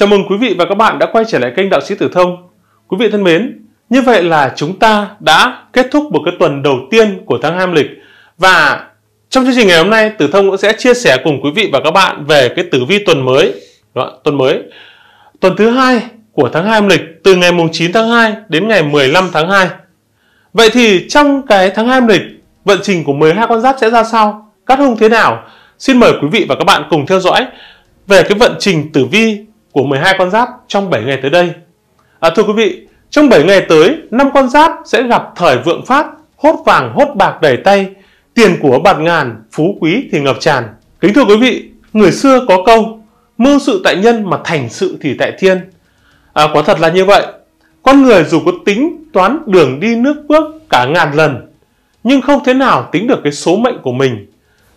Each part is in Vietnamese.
Chào mừng quý vị và các bạn đã quay trở lại kênh Đạo sĩ Tử Thông. Quý vị thân mến, như vậy là chúng ta đã kết thúc một cái tuần đầu tiên của tháng Ham lịch và trong chương trình ngày hôm nay Tử Thông cũng sẽ chia sẻ cùng quý vị và các bạn về cái tử vi tuần mới, đó, tuần mới. Tuần thứ hai của tháng 2 âm lịch từ ngày mùng 9 tháng 2 đến ngày 15 tháng 2. Vậy thì trong cái tháng 2 âm lịch, vận trình của 12 con giáp sẽ ra sao? Cát hung thế nào? Xin mời quý vị và các bạn cùng theo dõi về cái vận trình tử vi của 12 con giáp trong 7 ngày tới đây. À, thưa quý vị, trong 7 ngày tới, năm con giáp sẽ gặp thời vượng phát, hốt vàng hốt bạc đầy tay, tiền của bạt ngàn, phú quý thì ngập tràn. Kính thưa quý vị, người xưa có câu, mưu sự tại nhân mà thành sự thì tại thiên. À, quả thật là như vậy, con người dù có tính toán đường đi nước bước cả ngàn lần, nhưng không thế nào tính được cái số mệnh của mình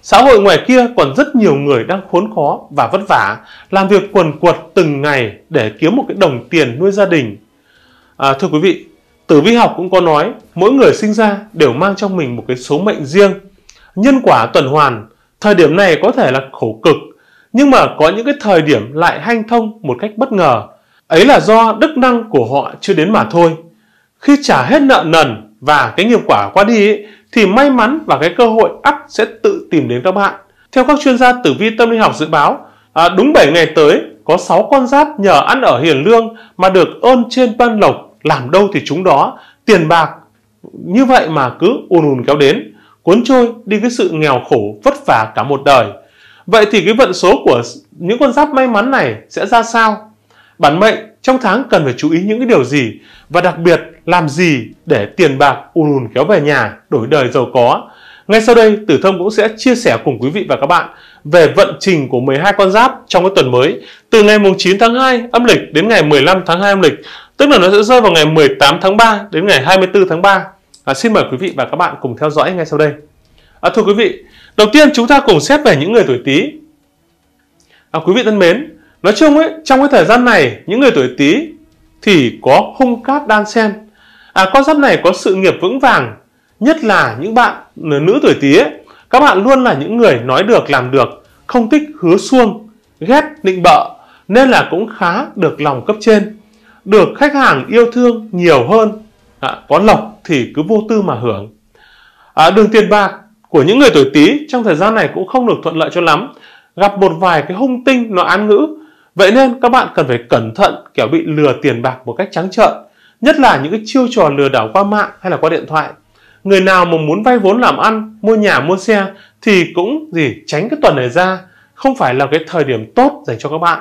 Xã hội ngoài kia còn rất nhiều người đang khốn khó và vất vả, làm việc quần quật từng ngày để kiếm một cái đồng tiền nuôi gia đình. À, thưa quý vị, tử vi học cũng có nói, mỗi người sinh ra đều mang trong mình một cái số mệnh riêng. Nhân quả tuần hoàn, thời điểm này có thể là khổ cực, nhưng mà có những cái thời điểm lại hanh thông một cách bất ngờ. Ấy là do đức năng của họ chưa đến mà thôi. Khi trả hết nợ nần và cái nghiệp quả qua đi ấy, thì may mắn và cái cơ hội ắt sẽ tự tìm đến các bạn. Theo các chuyên gia tử vi tâm linh học dự báo, à, đúng 7 ngày tới có 6 con giáp nhờ ăn ở hiền lương mà được ơn trên ban lộc, làm đâu thì chúng đó, tiền bạc như vậy mà cứ ùn ùn kéo đến, cuốn trôi đi cái sự nghèo khổ vất vả cả một đời. Vậy thì cái vận số của những con giáp may mắn này sẽ ra sao? Bản mệnh trong tháng cần phải chú ý những cái điều gì và đặc biệt, làm gì để tiền bạc ùn ùn kéo về nhà, đổi đời giàu có? Ngay sau đây, Tử Thông cũng sẽ chia sẻ cùng quý vị và các bạn về vận trình của 12 con giáp trong cái tuần mới từ ngày mùng 9 tháng 2 âm lịch đến ngày 15 tháng 2 âm lịch, tức là nó sẽ rơi vào ngày 18 tháng 3 đến ngày 24 tháng 3. À, xin mời quý vị và các bạn cùng theo dõi ngay sau đây. À, thưa quý vị, đầu tiên chúng ta cùng xét về những người tuổi Tý. À, quý vị thân mến, nói chung ấy, trong cái thời gian này, những người tuổi Tý thì có hung cát đan sen à, con giáp này có sự nghiệp vững vàng nhất là những bạn nữ tuổi tý ấy, các bạn luôn là những người nói được làm được không thích hứa suông ghét nịnh bợ nên là cũng khá được lòng cấp trên được khách hàng yêu thương nhiều hơn à, có lộc thì cứ vô tư mà hưởng à, đường tiền bạc của những người tuổi tý trong thời gian này cũng không được thuận lợi cho lắm gặp một vài cái hung tinh nó án ngữ Vậy nên các bạn cần phải cẩn thận kẻo bị lừa tiền bạc một cách trắng trợn, nhất là những cái chiêu trò lừa đảo qua mạng hay là qua điện thoại. Người nào mà muốn vay vốn làm ăn, mua nhà, mua xe thì cũng gì tránh cái tuần này ra, không phải là cái thời điểm tốt dành cho các bạn.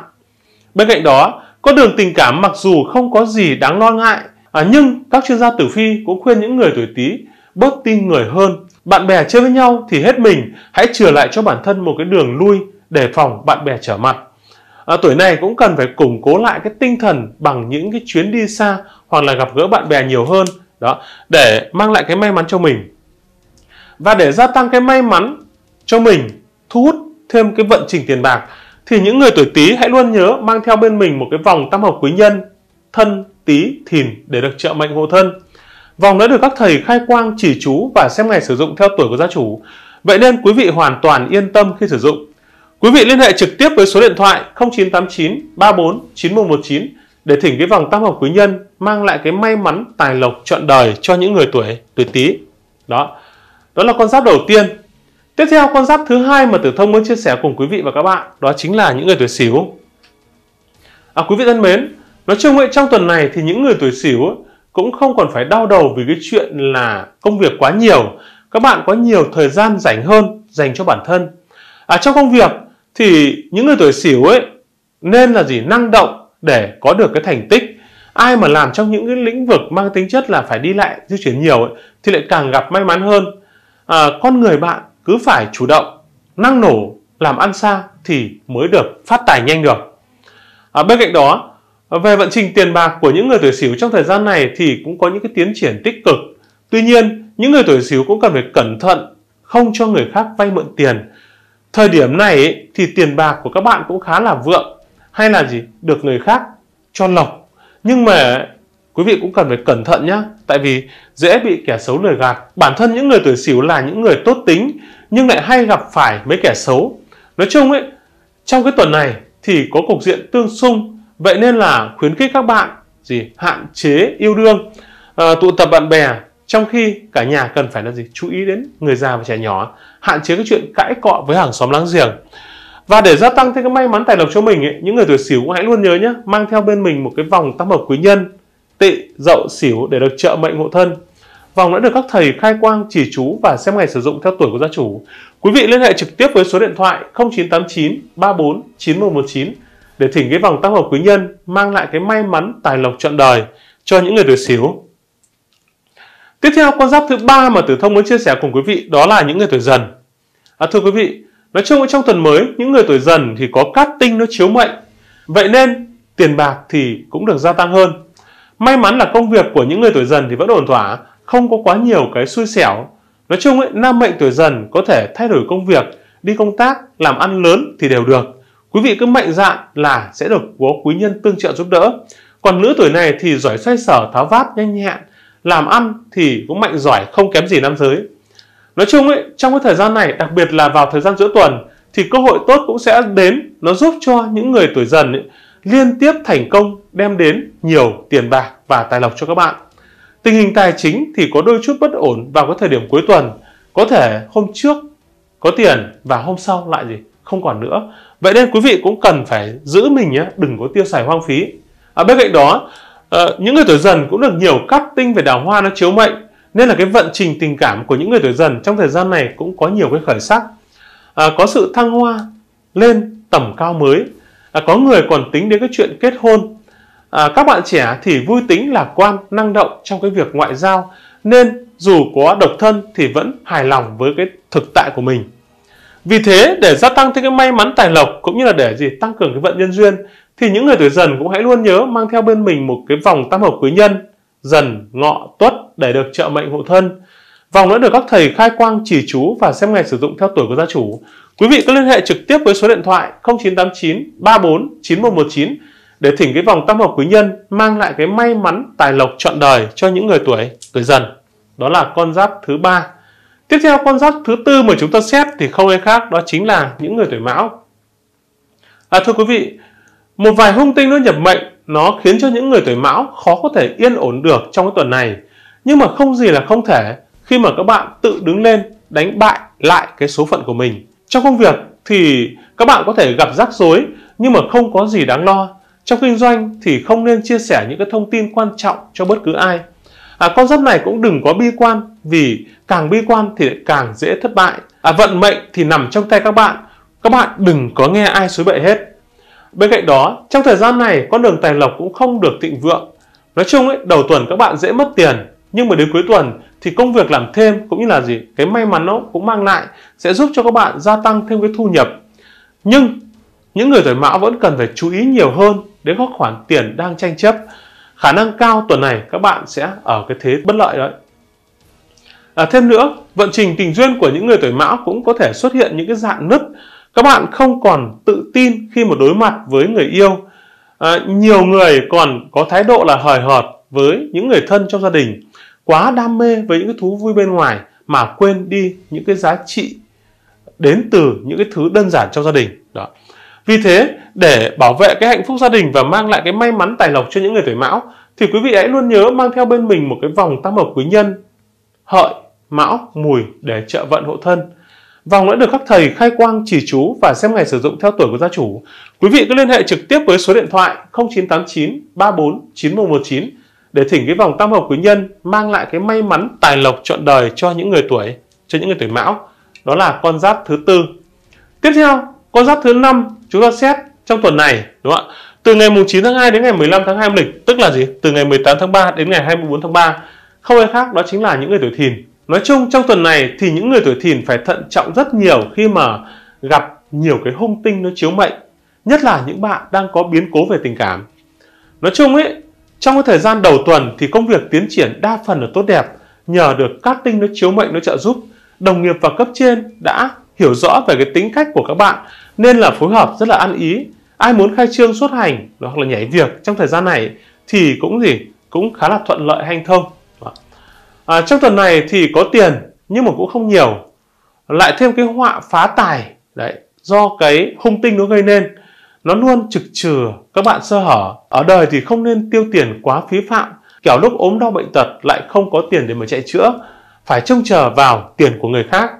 Bên cạnh đó, con đường tình cảm mặc dù không có gì đáng lo ngại, à, nhưng các chuyên gia tử phi cũng khuyên những người tuổi Tý bớt tin người hơn. Bạn bè chơi với nhau thì hết mình, hãy chừa lại cho bản thân một cái đường lui để phòng bạn bè trở mặt. À, tuổi này cũng cần phải củng cố lại cái tinh thần bằng những cái chuyến đi xa hoặc là gặp gỡ bạn bè nhiều hơn đó để mang lại cái may mắn cho mình và để gia tăng cái may mắn cho mình thu hút thêm cái vận trình tiền bạc thì những người tuổi Tý hãy luôn nhớ mang theo bên mình một cái vòng tam hợp quý nhân thân Tý Thìn để được trợ mệnh hộ thân. Vòng đã được các thầy khai quang chỉ chú và xem ngày sử dụng theo tuổi của gia chủ. Vậy nên quý vị hoàn toàn yên tâm khi sử dụng Quý vị liên hệ trực tiếp với số điện thoại 0989 34 9119 để thỉnh cái vòng tam hợp quý nhân mang lại cái may mắn tài lộc trọn đời cho những người tuổi tuổi Tý. Đó. Đó là con giáp đầu tiên. Tiếp theo con giáp thứ hai mà Tử Thông muốn chia sẻ cùng quý vị và các bạn đó chính là những người tuổi Sửu. À quý vị thân mến, nói chung ấy trong tuần này thì những người tuổi Sửu cũng không còn phải đau đầu vì cái chuyện là công việc quá nhiều. Các bạn có nhiều thời gian rảnh hơn dành cho bản thân. À, trong công việc thì những người tuổi xỉu ấy nên là gì năng động để có được cái thành tích ai mà làm trong những cái lĩnh vực mang tính chất là phải đi lại di chuyển nhiều ấy, thì lại càng gặp may mắn hơn à, con người bạn cứ phải chủ động năng nổ làm ăn xa thì mới được phát tài nhanh được à, bên cạnh đó về vận trình tiền bạc của những người tuổi xỉu trong thời gian này thì cũng có những cái tiến triển tích cực tuy nhiên những người tuổi xỉu cũng cần phải cẩn thận không cho người khác vay mượn tiền thời điểm này ấy, thì tiền bạc của các bạn cũng khá là vượng hay là gì được người khác cho lộc nhưng mà quý vị cũng cần phải cẩn thận nhé tại vì dễ bị kẻ xấu lừa gạt bản thân những người tuổi sửu là những người tốt tính nhưng lại hay gặp phải mấy kẻ xấu nói chung ấy trong cái tuần này thì có cục diện tương xung vậy nên là khuyến khích các bạn gì hạn chế yêu đương à, tụ tập bạn bè trong khi cả nhà cần phải là gì chú ý đến người già và trẻ nhỏ hạn chế cái chuyện cãi cọ với hàng xóm láng giềng và để gia tăng thêm cái may mắn tài lộc cho mình ấy, những người tuổi xỉu cũng hãy luôn nhớ nhé mang theo bên mình một cái vòng tam hợp quý nhân tị dậu xỉu để được trợ mệnh hộ thân vòng đã được các thầy khai quang chỉ chú và xem ngày sử dụng theo tuổi của gia chủ quý vị liên hệ trực tiếp với số điện thoại 0989 34 9119 để thỉnh cái vòng tam hợp quý nhân mang lại cái may mắn tài lộc trọn đời cho những người tuổi xỉu Tiếp theo con giáp thứ ba mà Tử Thông muốn chia sẻ cùng quý vị đó là những người tuổi dần. À, thưa quý vị, nói chung trong tuần mới những người tuổi dần thì có cát tinh nó chiếu mệnh. Vậy nên tiền bạc thì cũng được gia tăng hơn. May mắn là công việc của những người tuổi dần thì vẫn ổn thỏa, không có quá nhiều cái xui xẻo. Nói chung ấy, nam mệnh tuổi dần có thể thay đổi công việc, đi công tác, làm ăn lớn thì đều được. Quý vị cứ mạnh dạn là sẽ được có quý nhân tương trợ giúp đỡ. Còn nữ tuổi này thì giỏi xoay sở, tháo vát, nhanh nhẹn, làm ăn thì cũng mạnh giỏi không kém gì nam giới. Nói chung ấy, trong cái thời gian này, đặc biệt là vào thời gian giữa tuần thì cơ hội tốt cũng sẽ đến, nó giúp cho những người tuổi dần ấy, liên tiếp thành công đem đến nhiều tiền bạc và tài lộc cho các bạn. Tình hình tài chính thì có đôi chút bất ổn vào cái thời điểm cuối tuần, có thể hôm trước có tiền và hôm sau lại gì không còn nữa. Vậy nên quý vị cũng cần phải giữ mình nhé, đừng có tiêu xài hoang phí. À, bên cạnh đó Ờ, những người tuổi dần cũng được nhiều cát tinh về đào hoa nó chiếu mệnh nên là cái vận trình tình cảm của những người tuổi dần trong thời gian này cũng có nhiều cái khởi sắc à, có sự thăng hoa lên tầm cao mới à, có người còn tính đến cái chuyện kết hôn à, các bạn trẻ thì vui tính lạc quan năng động trong cái việc ngoại giao nên dù có độc thân thì vẫn hài lòng với cái thực tại của mình vì thế để gia tăng thêm cái may mắn tài lộc cũng như là để gì tăng cường cái vận nhân duyên thì những người tuổi dần cũng hãy luôn nhớ mang theo bên mình một cái vòng tam hợp quý nhân dần ngọ tuất để được trợ mệnh hộ thân vòng đã được các thầy khai quang chỉ chú và xem ngày sử dụng theo tuổi của gia chủ quý vị có liên hệ trực tiếp với số điện thoại 0989 34 9119 để thỉnh cái vòng tam hợp quý nhân mang lại cái may mắn tài lộc trọn đời cho những người tuổi tuổi dần đó là con giáp thứ ba tiếp theo con giáp thứ tư mà chúng ta xét thì không ai khác đó chính là những người tuổi mão à, thưa quý vị một vài hung tinh nó nhập mệnh, nó khiến cho những người tuổi mão khó có thể yên ổn được trong cái tuần này. Nhưng mà không gì là không thể khi mà các bạn tự đứng lên đánh bại lại cái số phận của mình. Trong công việc thì các bạn có thể gặp rắc rối nhưng mà không có gì đáng lo. Trong kinh doanh thì không nên chia sẻ những cái thông tin quan trọng cho bất cứ ai. À, con giáp này cũng đừng có bi quan vì càng bi quan thì càng dễ thất bại. À, vận mệnh thì nằm trong tay các bạn. Các bạn đừng có nghe ai suối bậy hết. Bên cạnh đó, trong thời gian này con đường tài lộc cũng không được thịnh vượng. Nói chung ấy, đầu tuần các bạn dễ mất tiền, nhưng mà đến cuối tuần thì công việc làm thêm cũng như là gì cái may mắn nó cũng mang lại sẽ giúp cho các bạn gia tăng thêm cái thu nhập. Nhưng những người tuổi mão vẫn cần phải chú ý nhiều hơn đến các khoản tiền đang tranh chấp. Khả năng cao tuần này các bạn sẽ ở cái thế bất lợi đấy. À, thêm nữa, vận trình tình duyên của những người tuổi mão cũng có thể xuất hiện những cái dạng nứt các bạn không còn tự tin khi mà đối mặt với người yêu. À, nhiều người còn có thái độ là hời hợt với những người thân trong gia đình, quá đam mê với những cái thú vui bên ngoài mà quên đi những cái giá trị đến từ những cái thứ đơn giản trong gia đình. Đó. Vì thế, để bảo vệ cái hạnh phúc gia đình và mang lại cái may mắn tài lộc cho những người tuổi mão, thì quý vị hãy luôn nhớ mang theo bên mình một cái vòng tam hợp quý nhân, hợi, mão, mùi để trợ vận hộ thân. Vòng đã được các thầy khai quang chỉ chú và xem ngày sử dụng theo tuổi của gia chủ. Quý vị cứ liên hệ trực tiếp với số điện thoại 0989 34 9119 để thỉnh cái vòng tam hợp quý nhân mang lại cái may mắn tài lộc trọn đời cho những người tuổi cho những người tuổi mão đó là con giáp thứ tư tiếp theo con giáp thứ năm chúng ta xét trong tuần này đúng không ạ từ ngày mùng 9 tháng 2 đến ngày 15 tháng 2 âm lịch tức là gì từ ngày 18 tháng 3 đến ngày 24 tháng 3 không ai khác đó chính là những người tuổi thìn Nói chung trong tuần này thì những người tuổi thìn phải thận trọng rất nhiều khi mà gặp nhiều cái hung tinh nó chiếu mệnh, nhất là những bạn đang có biến cố về tình cảm. Nói chung ấy, trong cái thời gian đầu tuần thì công việc tiến triển đa phần là tốt đẹp nhờ được các tinh nó chiếu mệnh nó trợ giúp. Đồng nghiệp và cấp trên đã hiểu rõ về cái tính cách của các bạn nên là phối hợp rất là ăn ý. Ai muốn khai trương xuất hành hoặc là nhảy việc trong thời gian này thì cũng gì cũng khá là thuận lợi hanh thông à, trong tuần này thì có tiền nhưng mà cũng không nhiều lại thêm cái họa phá tài đấy do cái hung tinh nó gây nên nó luôn trực trừ các bạn sơ hở ở đời thì không nên tiêu tiền quá phí phạm kiểu lúc ốm đau bệnh tật lại không có tiền để mà chạy chữa phải trông chờ vào tiền của người khác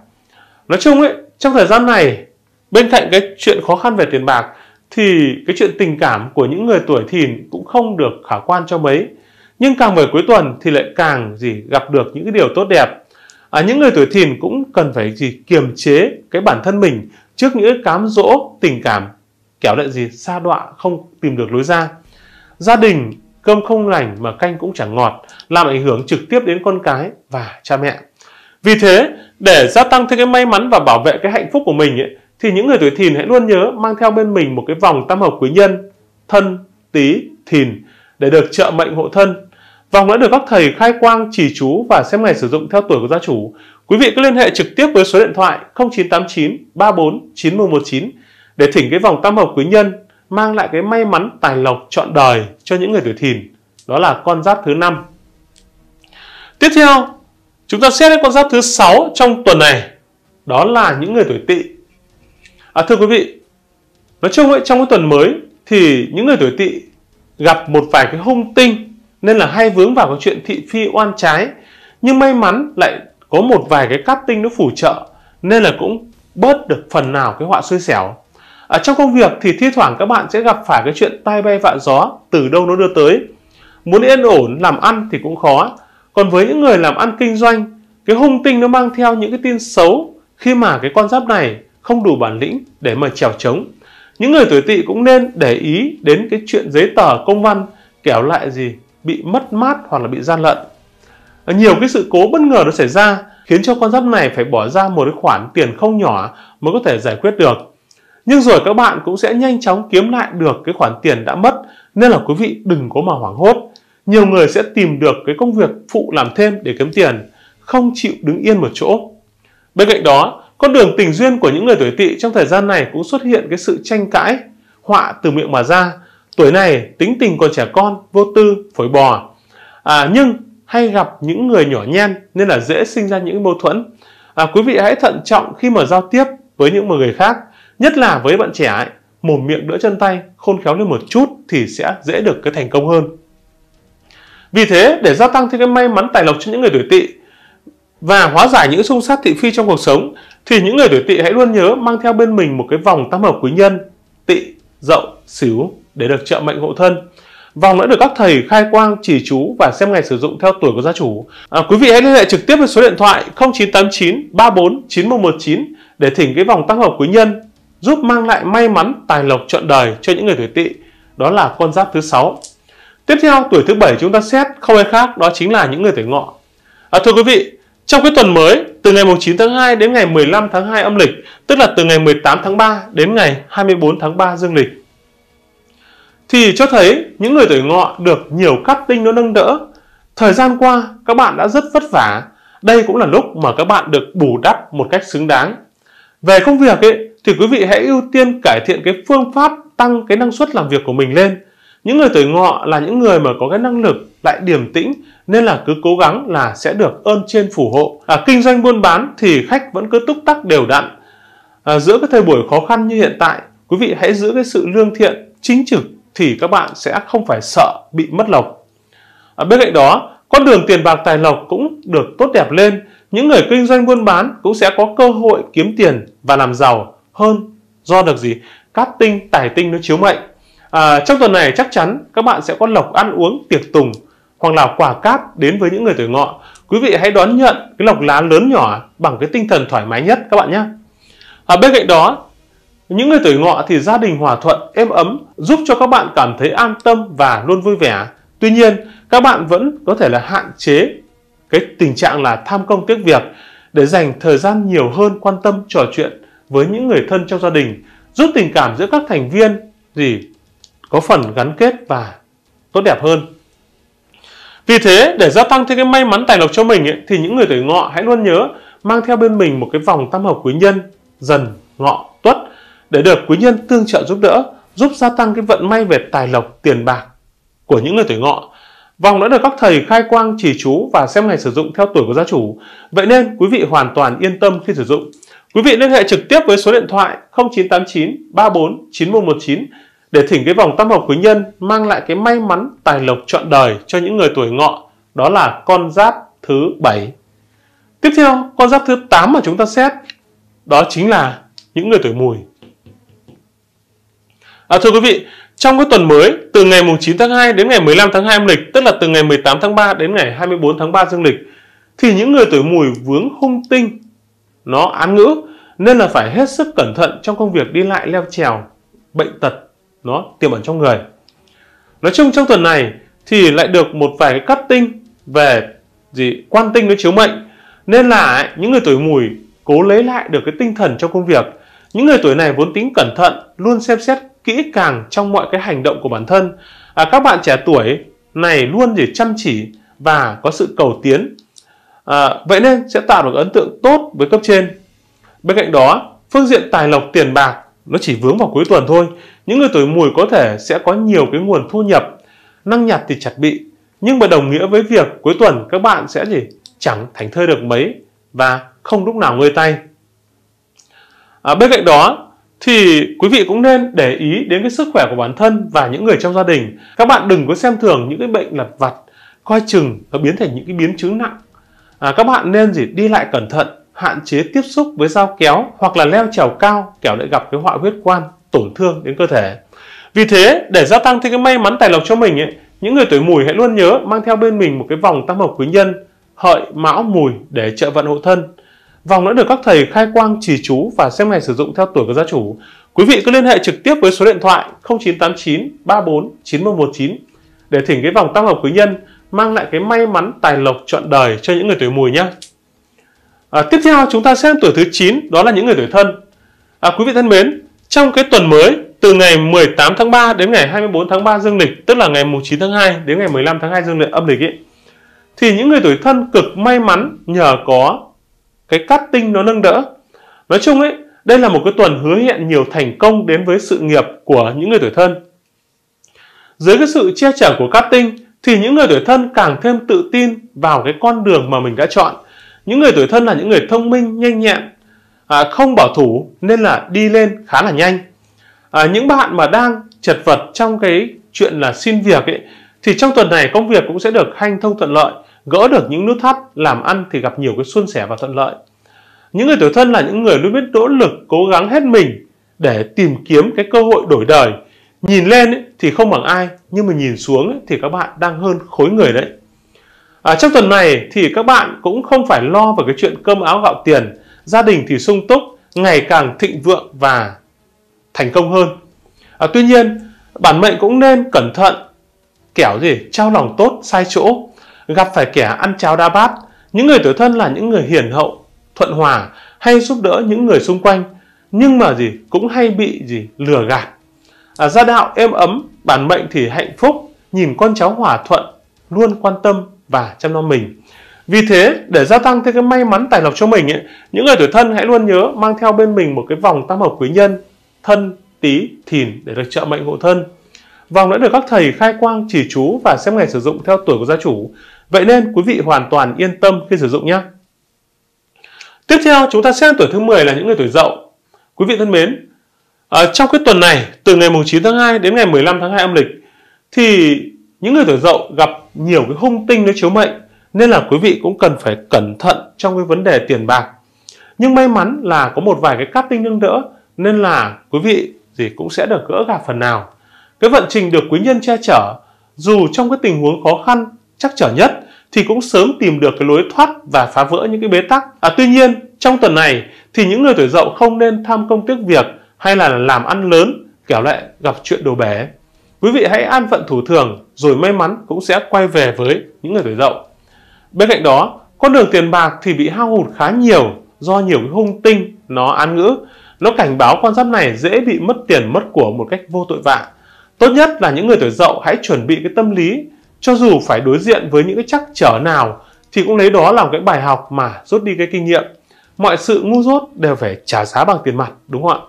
nói chung ấy trong thời gian này bên cạnh cái chuyện khó khăn về tiền bạc thì cái chuyện tình cảm của những người tuổi thìn cũng không được khả quan cho mấy nhưng càng về cuối tuần thì lại càng gì gặp được những cái điều tốt đẹp à, những người tuổi thìn cũng cần phải gì kiềm chế cái bản thân mình trước những cái cám dỗ tình cảm kéo lại gì xa đọa không tìm được lối ra gia đình cơm không lành mà canh cũng chẳng ngọt làm ảnh hưởng trực tiếp đến con cái và cha mẹ vì thế để gia tăng thêm cái may mắn và bảo vệ cái hạnh phúc của mình ấy, thì những người tuổi thìn hãy luôn nhớ mang theo bên mình một cái vòng tam hợp quý nhân thân tý thìn để được trợ mệnh hộ thân Vòng đã được các thầy khai quang chỉ chú và xem ngày sử dụng theo tuổi của gia chủ. Quý vị cứ liên hệ trực tiếp với số điện thoại 0989 34 9119 để thỉnh cái vòng tam hợp quý nhân mang lại cái may mắn tài lộc trọn đời cho những người tuổi thìn. Đó là con giáp thứ năm. Tiếp theo, chúng ta xét đến con giáp thứ 6 trong tuần này. Đó là những người tuổi tỵ. À, thưa quý vị, nói chung ấy, trong cái tuần mới thì những người tuổi tỵ gặp một vài cái hung tinh nên là hay vướng vào cái chuyện thị phi oan trái nhưng may mắn lại có một vài cái cát tinh nó phù trợ nên là cũng bớt được phần nào cái họa xui xẻo ở trong công việc thì thi thoảng các bạn sẽ gặp phải cái chuyện tai bay vạ gió từ đâu nó đưa tới muốn yên ổn làm ăn thì cũng khó còn với những người làm ăn kinh doanh cái hung tinh nó mang theo những cái tin xấu khi mà cái con giáp này không đủ bản lĩnh để mà trèo trống những người tuổi tỵ cũng nên để ý đến cái chuyện giấy tờ công văn kéo lại gì bị mất mát hoặc là bị gian lận nhiều cái sự cố bất ngờ nó xảy ra khiến cho con giáp này phải bỏ ra một cái khoản tiền không nhỏ mới có thể giải quyết được nhưng rồi các bạn cũng sẽ nhanh chóng kiếm lại được cái khoản tiền đã mất nên là quý vị đừng có mà hoảng hốt nhiều người sẽ tìm được cái công việc phụ làm thêm để kiếm tiền không chịu đứng yên một chỗ bên cạnh đó con đường tình duyên của những người tuổi tỵ trong thời gian này cũng xuất hiện cái sự tranh cãi họa từ miệng mà ra Tuổi này tính tình còn trẻ con, vô tư, phổi bò. À, nhưng hay gặp những người nhỏ nhen nên là dễ sinh ra những mâu thuẫn. À, quý vị hãy thận trọng khi mà giao tiếp với những người khác, nhất là với bạn trẻ ấy, mồm miệng đỡ chân tay, khôn khéo lên một chút thì sẽ dễ được cái thành công hơn. Vì thế, để gia tăng thêm cái may mắn tài lộc cho những người tuổi tỵ và hóa giải những xung sát thị phi trong cuộc sống thì những người tuổi tỵ hãy luôn nhớ mang theo bên mình một cái vòng tam hợp quý nhân tỵ, dậu, xỉu để được trợ mệnh hộ thân. Vòng đã được các thầy khai quang chỉ chú và xem ngày sử dụng theo tuổi của gia chủ. À, quý vị hãy liên hệ trực tiếp với số điện thoại 0989 34 9119 để thỉnh cái vòng tăng hợp quý nhân giúp mang lại may mắn tài lộc trọn đời cho những người tuổi tỵ đó là con giáp thứ sáu tiếp theo tuổi thứ bảy chúng ta xét không ai khác đó chính là những người tuổi ngọ à, thưa quý vị trong cái tuần mới từ ngày 9 tháng 2 đến ngày 15 tháng 2 âm lịch tức là từ ngày 18 tháng 3 đến ngày 24 tháng 3 dương lịch thì cho thấy những người tuổi ngọ được nhiều cát tinh nó nâng đỡ. Thời gian qua, các bạn đã rất vất vả. Đây cũng là lúc mà các bạn được bù đắp một cách xứng đáng. Về công việc ấy, thì quý vị hãy ưu tiên cải thiện cái phương pháp tăng cái năng suất làm việc của mình lên. Những người tuổi ngọ là những người mà có cái năng lực lại điềm tĩnh nên là cứ cố gắng là sẽ được ơn trên phù hộ. À, kinh doanh buôn bán thì khách vẫn cứ túc tắc đều đặn. À, giữa cái thời buổi khó khăn như hiện tại, quý vị hãy giữ cái sự lương thiện, chính trực thì các bạn sẽ không phải sợ bị mất lộc. À, bên cạnh đó, con đường tiền bạc tài lộc cũng được tốt đẹp lên, những người kinh doanh buôn bán cũng sẽ có cơ hội kiếm tiền và làm giàu hơn do được gì? Cát tinh, tài tinh nó chiếu mệnh. À, trong tuần này chắc chắn các bạn sẽ có lộc ăn uống tiệc tùng hoặc là quả cát đến với những người tuổi ngọ. Quý vị hãy đón nhận cái lộc lá lớn nhỏ bằng cái tinh thần thoải mái nhất các bạn nhé. À, bên cạnh đó những người tuổi ngọ thì gia đình hòa thuận, êm ấm, giúp cho các bạn cảm thấy an tâm và luôn vui vẻ. Tuy nhiên, các bạn vẫn có thể là hạn chế cái tình trạng là tham công tiếc việc để dành thời gian nhiều hơn quan tâm trò chuyện với những người thân trong gia đình, giúp tình cảm giữa các thành viên gì có phần gắn kết và tốt đẹp hơn. Vì thế, để gia tăng thêm cái may mắn tài lộc cho mình ấy, thì những người tuổi ngọ hãy luôn nhớ mang theo bên mình một cái vòng tam hợp quý nhân dần ngọ để được quý nhân tương trợ giúp đỡ, giúp gia tăng cái vận may về tài lộc, tiền bạc của những người tuổi ngọ. Vòng đã được các thầy khai quang chỉ chú và xem ngày sử dụng theo tuổi của gia chủ. Vậy nên quý vị hoàn toàn yên tâm khi sử dụng. Quý vị liên hệ trực tiếp với số điện thoại 0989 34 9119 để thỉnh cái vòng tam hợp quý nhân mang lại cái may mắn tài lộc trọn đời cho những người tuổi ngọ, đó là con giáp thứ 7. Tiếp theo, con giáp thứ 8 mà chúng ta xét đó chính là những người tuổi mùi. À, thưa quý vị, trong cái tuần mới từ ngày mùng 9 tháng 2 đến ngày 15 tháng 2 âm lịch, tức là từ ngày 18 tháng 3 đến ngày 24 tháng 3 dương lịch thì những người tuổi mùi vướng hung tinh nó án ngữ nên là phải hết sức cẩn thận trong công việc đi lại leo trèo, bệnh tật nó tiềm ẩn trong người. Nói chung trong tuần này thì lại được một vài cái cắt tinh về gì quan tinh nó chiếu mệnh nên là ấy, những người tuổi mùi cố lấy lại được cái tinh thần trong công việc những người tuổi này vốn tính cẩn thận luôn xem xét kỹ càng trong mọi cái hành động của bản thân à, các bạn trẻ tuổi này luôn để chăm chỉ và có sự cầu tiến à, vậy nên sẽ tạo được ấn tượng tốt với cấp trên bên cạnh đó phương diện tài lộc tiền bạc nó chỉ vướng vào cuối tuần thôi những người tuổi mùi có thể sẽ có nhiều cái nguồn thu nhập năng nhặt thì chặt bị nhưng mà đồng nghĩa với việc cuối tuần các bạn sẽ gì, chẳng thành thơi được mấy và không lúc nào ngơi tay à, bên cạnh đó thì quý vị cũng nên để ý đến cái sức khỏe của bản thân và những người trong gia đình các bạn đừng có xem thường những cái bệnh lặt vặt coi chừng nó biến thành những cái biến chứng nặng à, các bạn nên gì đi lại cẩn thận hạn chế tiếp xúc với dao kéo hoặc là leo trèo cao kẻo lại gặp cái họa huyết quan tổn thương đến cơ thể vì thế để gia tăng thêm cái may mắn tài lộc cho mình ấy, những người tuổi mùi hãy luôn nhớ mang theo bên mình một cái vòng tam hợp quý nhân hợi mão mùi để trợ vận hộ thân Vòng đã được các thầy khai quang trì chú và xem ngày sử dụng theo tuổi của gia chủ. Quý vị cứ liên hệ trực tiếp với số điện thoại 0989 34 9119 để thỉnh cái vòng tăng hợp quý nhân mang lại cái may mắn tài lộc trọn đời cho những người tuổi mùi nhé. À, tiếp theo chúng ta xem tuổi thứ 9 đó là những người tuổi thân. À, quý vị thân mến, trong cái tuần mới từ ngày 18 tháng 3 đến ngày 24 tháng 3 dương lịch, tức là ngày 9 tháng 2 đến ngày 15 tháng 2 dương lịch âm lịch ấy, thì những người tuổi thân cực may mắn nhờ có cái cát tinh nó nâng đỡ nói chung ấy đây là một cái tuần hứa hẹn nhiều thành công đến với sự nghiệp của những người tuổi thân dưới cái sự che chở của cát tinh thì những người tuổi thân càng thêm tự tin vào cái con đường mà mình đã chọn những người tuổi thân là những người thông minh nhanh nhẹn à, không bảo thủ nên là đi lên khá là nhanh à, những bạn mà đang chật vật trong cái chuyện là xin việc ấy thì trong tuần này công việc cũng sẽ được hanh thông thuận lợi gỡ được những nút thắt, làm ăn thì gặp nhiều cái suôn sẻ và thuận lợi. Những người tuổi thân là những người luôn biết nỗ lực, cố gắng hết mình để tìm kiếm cái cơ hội đổi đời. Nhìn lên thì không bằng ai, nhưng mà nhìn xuống thì các bạn đang hơn khối người đấy. À, trong tuần này thì các bạn cũng không phải lo về cái chuyện cơm áo gạo tiền, gia đình thì sung túc, ngày càng thịnh vượng và thành công hơn. À, tuy nhiên, bản mệnh cũng nên cẩn thận, kẻo gì trao lòng tốt sai chỗ gặp phải kẻ ăn cháo đa bát những người tuổi thân là những người hiền hậu thuận hòa hay giúp đỡ những người xung quanh nhưng mà gì cũng hay bị gì lừa gạt à, gia đạo êm ấm bản mệnh thì hạnh phúc nhìn con cháu hòa thuận luôn quan tâm và chăm lo mình vì thế để gia tăng thêm cái may mắn tài lộc cho mình ấy, những người tuổi thân hãy luôn nhớ mang theo bên mình một cái vòng tam hợp quý nhân thân tý thìn để được trợ mệnh hộ thân vòng đã được các thầy khai quang chỉ chú và xem ngày sử dụng theo tuổi của gia chủ Vậy nên quý vị hoàn toàn yên tâm khi sử dụng nhé. Tiếp theo chúng ta xem tuổi thứ 10 là những người tuổi dậu. Quý vị thân mến, à, trong cái tuần này từ ngày mùng 9 tháng 2 đến ngày 15 tháng 2 âm lịch thì những người tuổi dậu gặp nhiều cái hung tinh nó chiếu mệnh nên là quý vị cũng cần phải cẩn thận trong cái vấn đề tiền bạc. Nhưng may mắn là có một vài cái cát tinh nâng đỡ nên là quý vị gì cũng sẽ được gỡ gạt phần nào. Cái vận trình được quý nhân che chở dù trong cái tình huống khó khăn chắc trở nhất thì cũng sớm tìm được cái lối thoát và phá vỡ những cái bế tắc. À, tuy nhiên, trong tuần này thì những người tuổi dậu không nên tham công tiếc việc hay là làm ăn lớn kẻo lại gặp chuyện đồ bé. Quý vị hãy an phận thủ thường rồi may mắn cũng sẽ quay về với những người tuổi dậu. Bên cạnh đó, con đường tiền bạc thì bị hao hụt khá nhiều do nhiều cái hung tinh nó án ngữ. Nó cảnh báo con giáp này dễ bị mất tiền mất của một cách vô tội vạ. Tốt nhất là những người tuổi dậu hãy chuẩn bị cái tâm lý cho dù phải đối diện với những cái trắc trở nào thì cũng lấy đó làm cái bài học mà rút đi cái kinh nghiệm mọi sự ngu dốt đều phải trả giá bằng tiền mặt đúng không ạ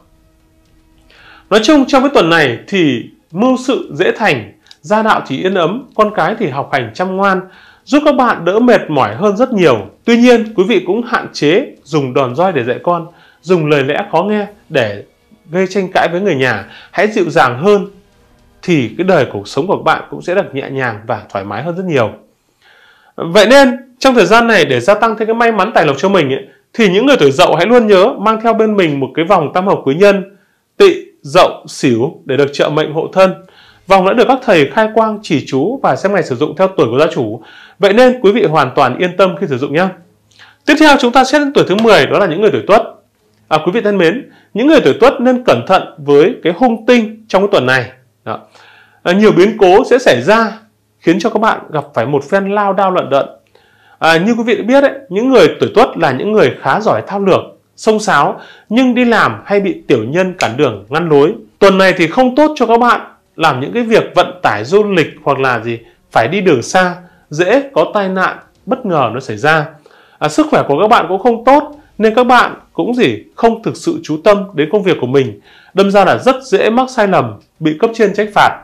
nói chung trong cái tuần này thì mưu sự dễ thành gia đạo thì yên ấm con cái thì học hành chăm ngoan giúp các bạn đỡ mệt mỏi hơn rất nhiều tuy nhiên quý vị cũng hạn chế dùng đòn roi để dạy con dùng lời lẽ khó nghe để gây tranh cãi với người nhà hãy dịu dàng hơn thì cái đời cuộc sống của các bạn cũng sẽ được nhẹ nhàng và thoải mái hơn rất nhiều. Vậy nên trong thời gian này để gia tăng thêm cái may mắn tài lộc cho mình ấy, thì những người tuổi dậu hãy luôn nhớ mang theo bên mình một cái vòng tam hợp quý nhân tị dậu xỉu để được trợ mệnh hộ thân vòng đã được các thầy khai quang chỉ chú và xem ngày sử dụng theo tuổi của gia chủ vậy nên quý vị hoàn toàn yên tâm khi sử dụng nhé tiếp theo chúng ta xét đến tuổi thứ 10 đó là những người tuổi tuất à, quý vị thân mến những người tuổi tuất nên cẩn thận với cái hung tinh trong cái tuần này đó. À, nhiều biến cố sẽ xảy ra khiến cho các bạn gặp phải một phen lao đao loạn đận. À, như quý vị đã biết, ấy, những người tuổi tuất là những người khá giỏi thao lược, sông sáo nhưng đi làm hay bị tiểu nhân cản đường ngăn lối. Tuần này thì không tốt cho các bạn làm những cái việc vận tải du lịch hoặc là gì phải đi đường xa dễ có tai nạn bất ngờ nó xảy ra à, sức khỏe của các bạn cũng không tốt nên các bạn cũng gì không thực sự chú tâm đến công việc của mình đâm ra là rất dễ mắc sai lầm bị cấp trên trách phạt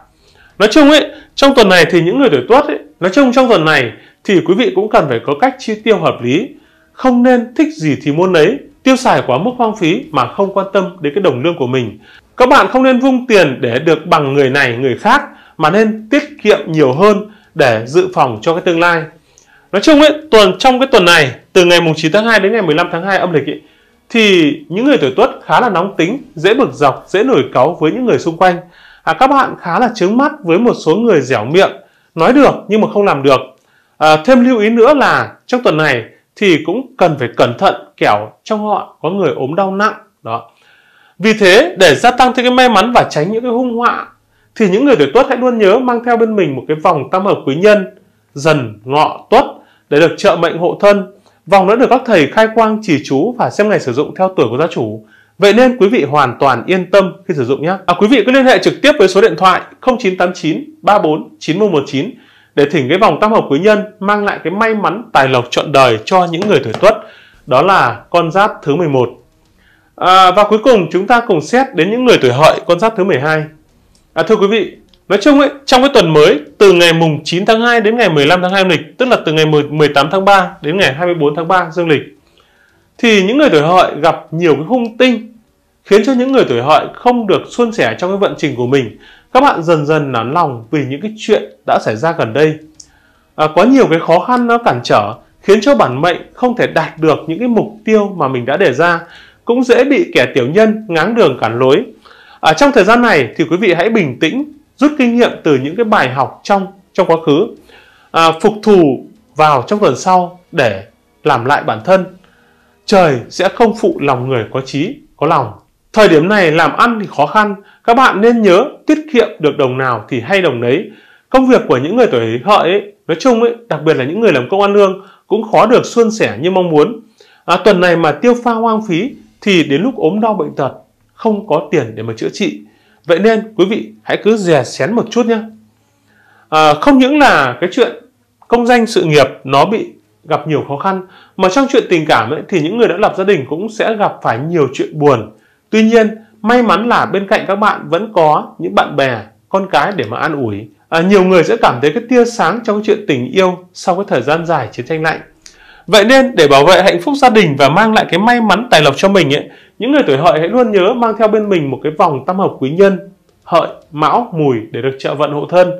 nói chung ấy trong tuần này thì những người tuổi tuất ấy nói chung trong tuần này thì quý vị cũng cần phải có cách chi tiêu hợp lý không nên thích gì thì muốn lấy tiêu xài quá mức hoang phí mà không quan tâm đến cái đồng lương của mình các bạn không nên vung tiền để được bằng người này người khác mà nên tiết kiệm nhiều hơn để dự phòng cho cái tương lai nói chung ấy tuần trong cái tuần này từ ngày mùng 9 tháng 2 đến ngày 15 tháng 2 âm lịch ấy, thì những người tuổi tuất khá là nóng tính, dễ bực dọc, dễ nổi cáu với những người xung quanh. À, các bạn khá là chướng mắt với một số người dẻo miệng, nói được nhưng mà không làm được. À, thêm lưu ý nữa là trong tuần này thì cũng cần phải cẩn thận kẻo trong họ có người ốm đau nặng đó. Vì thế để gia tăng thêm cái may mắn và tránh những cái hung họa thì những người tuổi tuất hãy luôn nhớ mang theo bên mình một cái vòng tam hợp quý nhân dần ngọ tuất để được trợ mệnh hộ thân Vòng đã được các thầy khai quang chỉ chú và xem ngày sử dụng theo tuổi của gia chủ. Vậy nên quý vị hoàn toàn yên tâm khi sử dụng nhé. À, quý vị cứ liên hệ trực tiếp với số điện thoại 0989 34 9119 để thỉnh cái vòng tam hợp quý nhân mang lại cái may mắn tài lộc trọn đời cho những người tuổi tuất. Đó là con giáp thứ 11. À, và cuối cùng chúng ta cùng xét đến những người tuổi hợi con giáp thứ 12. À, thưa quý vị, Nói chung ấy, trong cái tuần mới từ ngày mùng 9 tháng 2 đến ngày 15 tháng 2 âm lịch, tức là từ ngày 18 tháng 3 đến ngày 24 tháng 3 dương lịch thì những người tuổi hợi gặp nhiều cái hung tinh khiến cho những người tuổi hợi không được suôn sẻ trong cái vận trình của mình. Các bạn dần dần nản lòng vì những cái chuyện đã xảy ra gần đây. À, có nhiều cái khó khăn nó cản trở khiến cho bản mệnh không thể đạt được những cái mục tiêu mà mình đã đề ra cũng dễ bị kẻ tiểu nhân ngáng đường cản lối. À, trong thời gian này thì quý vị hãy bình tĩnh rút kinh nghiệm từ những cái bài học trong trong quá khứ à, phục thù vào trong tuần sau để làm lại bản thân trời sẽ không phụ lòng người có trí có lòng thời điểm này làm ăn thì khó khăn các bạn nên nhớ tiết kiệm được đồng nào thì hay đồng đấy công việc của những người tuổi hợi ấy, nói chung ấy, đặc biệt là những người làm công ăn lương cũng khó được suôn sẻ như mong muốn à, tuần này mà tiêu pha hoang phí thì đến lúc ốm đau bệnh tật không có tiền để mà chữa trị Vậy nên quý vị hãy cứ dè xén một chút nhé. À, không những là cái chuyện công danh sự nghiệp nó bị gặp nhiều khó khăn mà trong chuyện tình cảm ấy, thì những người đã lập gia đình cũng sẽ gặp phải nhiều chuyện buồn. Tuy nhiên may mắn là bên cạnh các bạn vẫn có những bạn bè, con cái để mà an ủi. À, nhiều người sẽ cảm thấy cái tia sáng trong chuyện tình yêu sau cái thời gian dài chiến tranh lạnh. Vậy nên để bảo vệ hạnh phúc gia đình và mang lại cái may mắn tài lộc cho mình ấy, những người tuổi hợi hãy luôn nhớ mang theo bên mình một cái vòng tam hợp quý nhân, hợi, mão, mùi để được trợ vận hộ thân.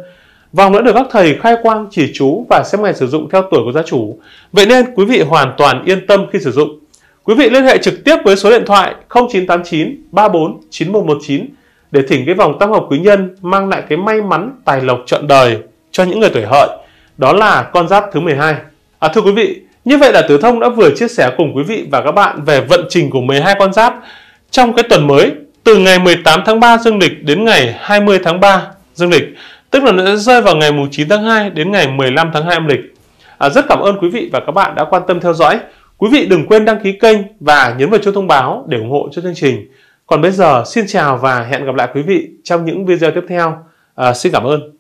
Vòng đã được các thầy khai quang chỉ chú và xem ngày sử dụng theo tuổi của gia chủ. Vậy nên quý vị hoàn toàn yên tâm khi sử dụng. Quý vị liên hệ trực tiếp với số điện thoại 0989 34 9119 để thỉnh cái vòng tam hợp quý nhân mang lại cái may mắn tài lộc trọn đời cho những người tuổi hợi. Đó là con giáp thứ 12. À, thưa quý vị, như vậy là Tử Thông đã vừa chia sẻ cùng quý vị và các bạn về vận trình của 12 con giáp trong cái tuần mới từ ngày 18 tháng 3 dương lịch đến ngày 20 tháng 3 dương lịch, tức là nó sẽ rơi vào ngày 9 tháng 2 đến ngày 15 tháng 2 âm lịch. À, rất cảm ơn quý vị và các bạn đã quan tâm theo dõi. Quý vị đừng quên đăng ký kênh và nhấn vào chuông thông báo để ủng hộ cho chương trình. Còn bây giờ xin chào và hẹn gặp lại quý vị trong những video tiếp theo. À, xin cảm ơn.